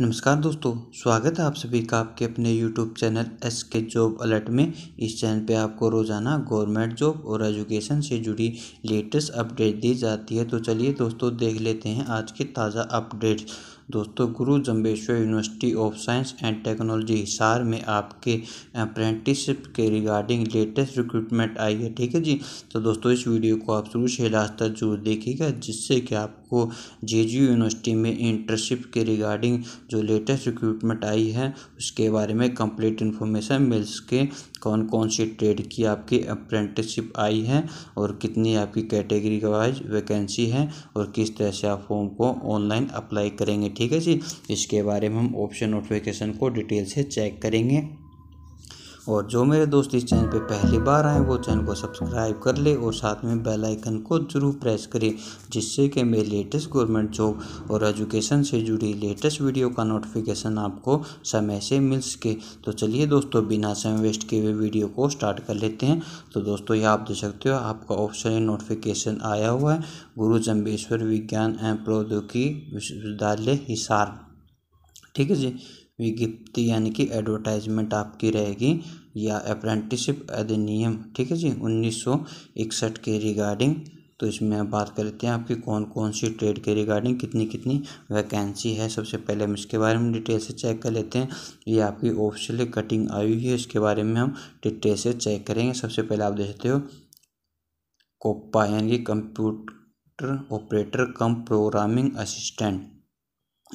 नमस्कार दोस्तों स्वागत है आप सभी का आपके अपने YouTube channel S K job alert में इस चैनल पे आपको रोज़ाना गवर्नमेंट जॉब और एजुकेशन से जुड़ी लेटेस्ट अपडेट दी जाती है तो चलिए दोस्तों देख लेते हैं आज के ताज़ा अपडेट्स दोस्तों Guru Jambheshwar university of science and technology Hisar में आपके अप्रेंटिसशिप के रिगार्डिंग लेटेस्ट रिक्रूटमेंट आई है ठीक है जी तो दोस्तों इस वीडियो को आप शुरू से लास्ट तक जरूर देखिएगा जिससे कि आपको जे यूनिवर्सिटी में इंटर्नशिप के रिगार्डिंग जो लेटेस्ट रिक्रूटमेंट आई है उसके बारे में कंप्लीट इन्फॉर्मेशन मिल सके कौन कौन सी ट्रेड की आपकी अप्रेंटिसशिप आई है और कितनी आपकी कैटेगरी वाइज वैकेंसी है और किस तरह से आप फॉर्म को ऑनलाइन अप्लाई करेंगे ठीक है जी इसके बारे में हम ऑप्शन नोटिफिकेशन को डिटेल से चेक करेंगे और जो मेरे दोस्त इस चैनल पे पहली बार आए वो चैनल को सब्सक्राइब कर ले और साथ में बेल आइकन को ज़रूर प्रेस करें जिससे कि मेरे लेटेस्ट गवर्नमेंट जॉब और एजुकेशन से जुड़ी लेटेस्ट वीडियो का नोटिफिकेशन आपको समय से मिल सके तो चलिए दोस्तों बिना समय वेस्ट किए हुए वीडियो को स्टार्ट कर लेते हैं तो दोस्तों ये आप देख सकते हो आपका ऑप्शन नोटिफिकेशन आया हुआ है गुरु जम्बेश्वर विज्ञान एवं प्रौद्योगिकी विश्वविद्यालय हिसार ठीक है जी विज्ञप्ति यानी कि एडवर्टाइजमेंट आपकी रहेगी या अप्रेंटिसिप अधिनियम ठीक है जी उन्नीस सौ इकसठ के रिगार्डिंग तो इसमें हम बात करते हैं आपकी कौन कौन सी ट्रेड के रिगार्डिंग कितनी कितनी वैकेंसी है सबसे पहले हम इसके बारे में डिटेल से चेक कर लेते हैं ये आपकी ऑफिशियल कटिंग आई हुई है इसके बारे में हम डिटेल से चेक करेंगे सबसे पहले आप देखते हो कोपा यानी कि computer operator cum programming assistant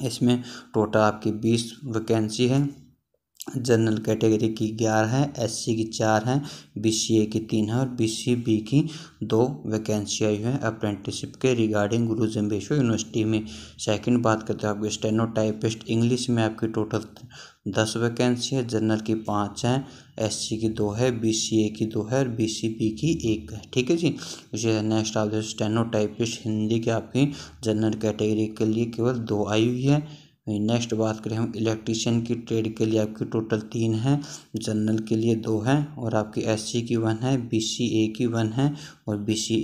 इसमें टोटल आपकी बीस वैकेंसी है जनरल कैटेगरी की ग्यारह है एससी की चार है बीसीए की तीन है और बीसीबी की दो वैकेंसी आई है अप्रेंटिसिप के रिगार्डिंग गुरु जम्बेश्वर यूनिवर्सिटी में सेकंड बात करते हैं आपके स्टेनो टाइपिस्ट इंग्लिश में आपकी टोटल दस वैकेंसी है जनरल की पाँच हैं एससी की दो है बीसीए की दो है और बीसीपी की एक है ठीक है जी उसे नेक्स्ट आप जैसे स्टेनो टाइपिस्ट हिंदी के आपकी जनरल कैटेगरी के लिए केवल दो आई हुई है नेक्स्ट बात करें हम इलेक्ट्रीशियन की ट्रेड के लिए आपकी टोटल तीन है जनरल के लिए दो हैं और आपकी एस की वन है बी की वन है और बी सी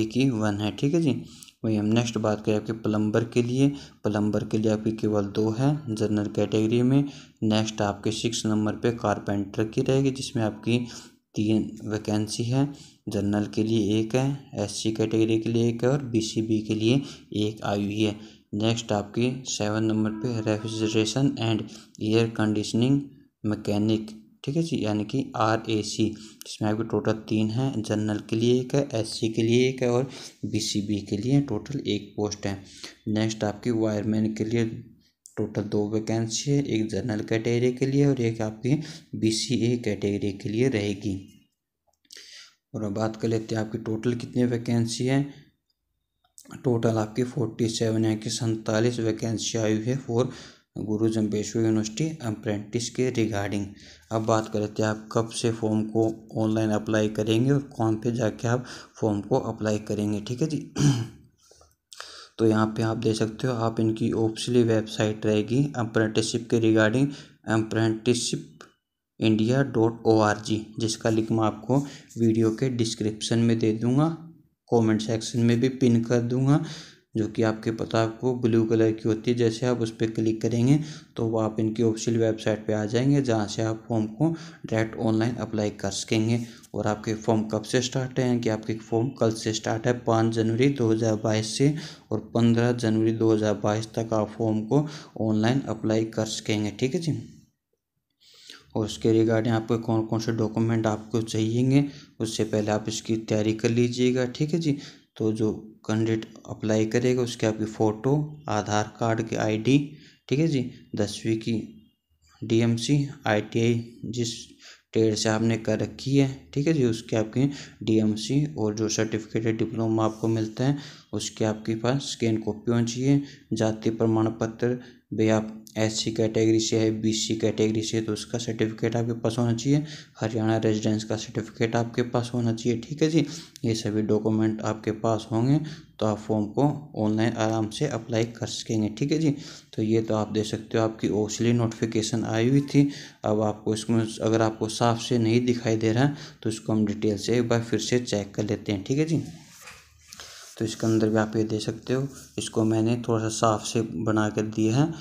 ए की वन है ठीक है जी वहीं हम नेक्स्ट बात करें आपके प्लम्बर के लिए प्लम्बर के लिए आपकी केवल दो है जनरल कैटेगरी में नेक्स्ट आपके सिक्स नंबर पे कारपेंटर की रहेगी जिसमें आपकी तीन वैकेंसी है जनरल के लिए एक है एससी कैटेगरी के लिए एक है और बीसीबी के लिए एक आई हुई है नेक्स्ट आपकी सेवन नंबर पे refrigeration and air conditioning mechanic ठीक है जी यानी कि आर ए सी इसमें आपके टोटल तीन हैं जनरल के लिए एक है एस सी के लिए एक है और बी सी बी के लिए टोटल एक पोस्ट है नेक्स्ट आपकी वायरमैन के लिए टोटल दो वैकेंसी है एक जनरल कैटेगरी के लिए और एक आपकी बी सी ए कैटेगरी के लिए रहेगी और अब बात कर लेते हैं आपकी टोटल कितनी वैकेंसी है टोटल आपकी फोर्टी सेवन है कि सैंतालीस वैकेंसी आई हुई है for Guru Jambheshwar university apprentice के रिगार्डिंग अब बात करते हैं आप कब से फॉर्म को ऑनलाइन अप्लाई करेंगे और कौन पे जाके आप फॉर्म को अप्लाई करेंगे ठीक है जी तो यहाँ पे आप दे सकते हो आप इनकी ऑफिशली वेबसाइट रहेगी अप्रेंटिसशिप के regarding apprenticeship India dot O R G जिसका लिंक मैं आपको वीडियो के डिस्क्रिप्शन में दे दूँगा कमेंट सेक्शन में भी पिन कर दूँगा जो कि आपके पता को ब्लू कलर की होती है जैसे आप उस पर क्लिक करेंगे तो वो आप इनकी ऑफिशियल वेबसाइट पे आ जाएंगे जहाँ से आप फॉर्म को डायरेक्ट ऑनलाइन अप्लाई कर सकेंगे और आपके फॉर्म कब से स्टार्ट है कि आपके फॉर्म कल से स्टार्ट है पाँच जनवरी 2022 से और 15 जनवरी 2022 तक आप फॉर्म को ऑनलाइन अप्लाई कर सकेंगे ठीक है जी और उसके रिगार्डिंग आपको कौन कौन से डॉक्यूमेंट आपको चाहिएंगे उससे पहले आप इसकी तैयारी कर लीजिएगा ठीक है जी तो जो कैंडिडेट अप्लाई करेगा उसके आपकी फ़ोटो आधार कार्ड की आईडी ठीक है जी दसवीं की डीएमसी आईटीआई जिस ट्रेड से आपने कर रखी है ठीक है जी उसके आपकी डीएमसी और जो सर्टिफिकेट डिप्लोमा आपको मिलता है उसके आपके पास स्कैन कॉपी होनी चाहिए जाति प्रमाण पत्र भी आप एस सी कैटेगरी से है बी सी कैटेगरी से तो उसका सर्टिफिकेट आपके पास होना चाहिए हरियाणा रेजिडेंस का सर्टिफिकेट आपके पास होना चाहिए ठीक है जी ये सभी डॉक्यूमेंट आपके पास होंगे तो आप फॉर्म को ऑनलाइन आराम से अप्लाई कर सकेंगे ठीक है जी तो ये तो आप दे सकते हो आपकी ओसली नोटिफिकेशन आई हुई थी अब आपको इसमें अगर आपको साफ से नहीं दिखाई दे रहा तो इसको हम डिटेल से एक बार फिर से चेक कर लेते हैं ठीक है जी तो इसके अंदर भी आप ये दे सकते हो इसको मैंने थोड़ा सा साफ से बना कर दिया है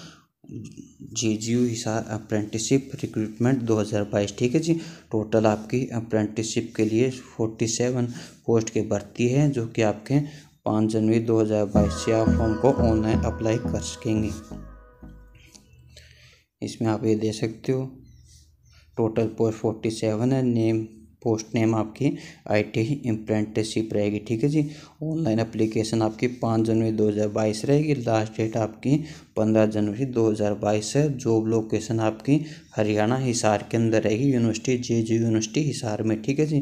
J G U apprenticeship recruitment 2022 ठीक है जी टोटल आपकी अप्रेंटिसिप के लिए 47 पोस्ट के भर्ती हैं जो कि आपके पाँच जनवरी 2022 से आप फॉर्म को ऑनलाइन अप्लाई कर सकेंगे इसमें आप ये दे सकते हो टोटल पोस्ट फोर्टी सेवन है नेम पोस्ट नेम आपकी आई टी इम्प्रेंटिसिप रहेगी ठीक है जी ऑनलाइन अप्लीकेशन आपकी पाँच जनवरी दो हज़ार बाईस रहेगी लास्ट डेट आपकी पंद्रह जनवरी दो हज़ार बाईस है जॉब लोकेशन आपकी हरियाणा हिसार के अंदर रहेगी university J J university Hisar में ठीक है जी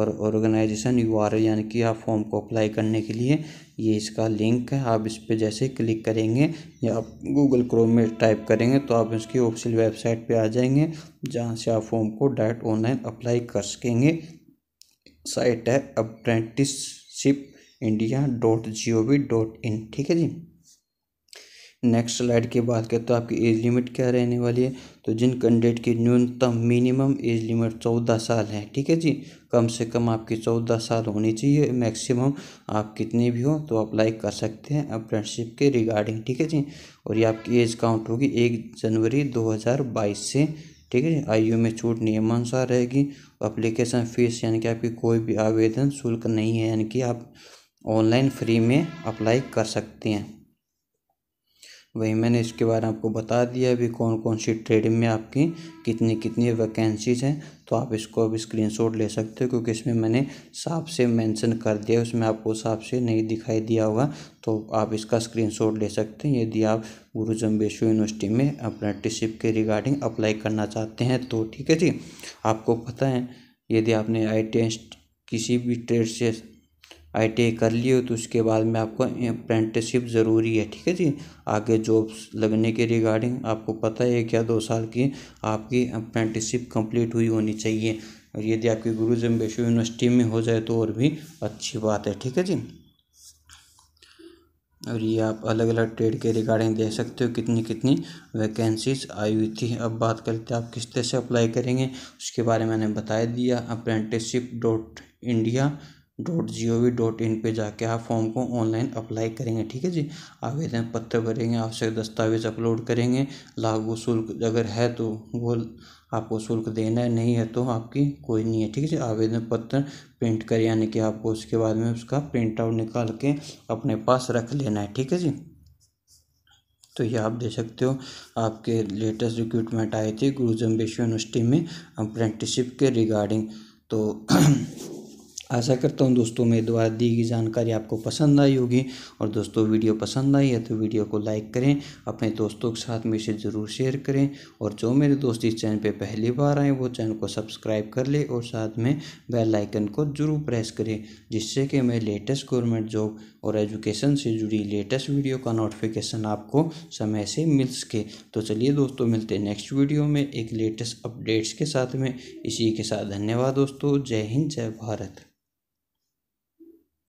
और ऑर्गेनाइजेशन यू आर यानी कि आप फॉर्म को अप्लाई करने के लिए ये इसका लिंक है आप इस पर जैसे क्लिक करेंगे या आप गूगल क्रोम में टाइप करेंगे तो आप इसकी ऑफिशियल वेबसाइट पर आ जाएंगे जहाँ से आप फॉर्म को डायरेक्ट ऑनलाइन अप्लाई कर सकेंगे साइट है apprenticeship India dot G O V dot in ठीक है जी नेक्स्ट स्लाइड की बात करें तो आपकी एज लिमिट क्या रहने वाली है तो जिन कैंडिडेट की न्यूनतम मिनिमम एज लिमिट चौदह साल है ठीक है जी कम से कम आपकी चौदह साल होनी चाहिए मैक्सिमम आप कितने भी हो तो अप्लाई कर सकते हैं अप्रेंटशिप के रिगार्डिंग ठीक है जी और ये आपकी एज काउंट होगी एक जनवरी दो हज़ार बाईस से ठीक है जी आई में छूट नियमानुसार रहेगी अप्लीकेशन फ़ीस यानी कि आपकी कोई भी आवेदन शुल्क नहीं है यानी कि आप ऑनलाइन फ्री में अप्लाई कर सकते हैं वही मैंने इसके बारे में आपको बता दिया अभी कौन कौन सी ट्रेडिंग में आपकी कितनी कितनी वैकेंसीज़ हैं तो आप इसको स्क्रीन स्क्रीनशॉट ले सकते हो क्योंकि इसमें मैंने साफ से मेंशन कर दिया उसमें आपको साफ से नहीं दिखाई दिया होगा तो आप इसका स्क्रीनशॉट ले सकते हैं यदि आप गुरु जम्बेश्वर यूनिवर्सिटी में अप्रेंटिसशिप के रिगार्डिंग अप्लाई करना चाहते हैं तो ठीक है जी आपको पता है यदि आपने आई किसी भी ट्रेड से आई टी आई कर लिए तो उसके बाद में आपको अप्रेंटिसशिप ज़रूरी है ठीक है जी आगे जॉब्स लगने के रिगार्डिंग आपको पता है क्या दो साल की आपकी अप्रेंटिसशिप कंप्लीट हुई होनी चाहिए और यदि आपकी गुरु जम्बेश्वर यूनिवर्सिटी में हो जाए तो और भी अच्छी बात है ठीक है जी और ये आप अलग अलग ट्रेड के रिगार्डिंग दे सकते हो कितनी कितनी वैकेंसीज आई हुई थी अब बात करते हैं आप किस तरह से अप्लाई करेंगे उसके बारे में मैंने बता दिया apprenticeship dot India dot G O V dot in पर जाके आप फॉर्म को ऑनलाइन अप्लाई करेंगे ठीक है जी आवेदन पत्र भरेंगे आवश्यक दस्तावेज अपलोड करेंगे लागू शुल्क अगर है तो वो आपको शुल्क देना है नहीं है तो आपकी कोई नहीं है ठीक है जी आवेदन पत्र प्रिंट कर यानी कि आपको उसके बाद में उसका प्रिंट आउट निकाल के अपने पास रख लेना है ठीक है जी तो ये आप देख सकते हो आपके लेटेस्ट रिक्रूटमेंट आई थी गुरुजम विश्व यूनिवर्सिटी में अप्रेंटिसशिप के रिगार्डिंग तो आशा करता हूँ दोस्तों मेरे द्वारा दी गई जानकारी आपको पसंद आई होगी और दोस्तों वीडियो पसंद आई है तो वीडियो को लाइक करें अपने दोस्तों के साथ में इसे ज़रूर शेयर करें और जो मेरे दोस्त इस चैनल पर पहली बार आए वो चैनल को सब्सक्राइब कर ले और साथ में बेल आइकन को ज़रूर प्रेस करें जिससे कि मैं लेटेस्ट गवर्नमेंट जॉब और एजुकेशन से जुड़ी लेटेस्ट वीडियो का नोटिफिकेशन आपको समय से मिल सके तो चलिए दोस्तों मिलते हैं नेक्स्ट वीडियो में एक लेटेस्ट अपडेट्स के साथ में इसी के साथ धन्यवाद दोस्तों जय हिंद जय भारत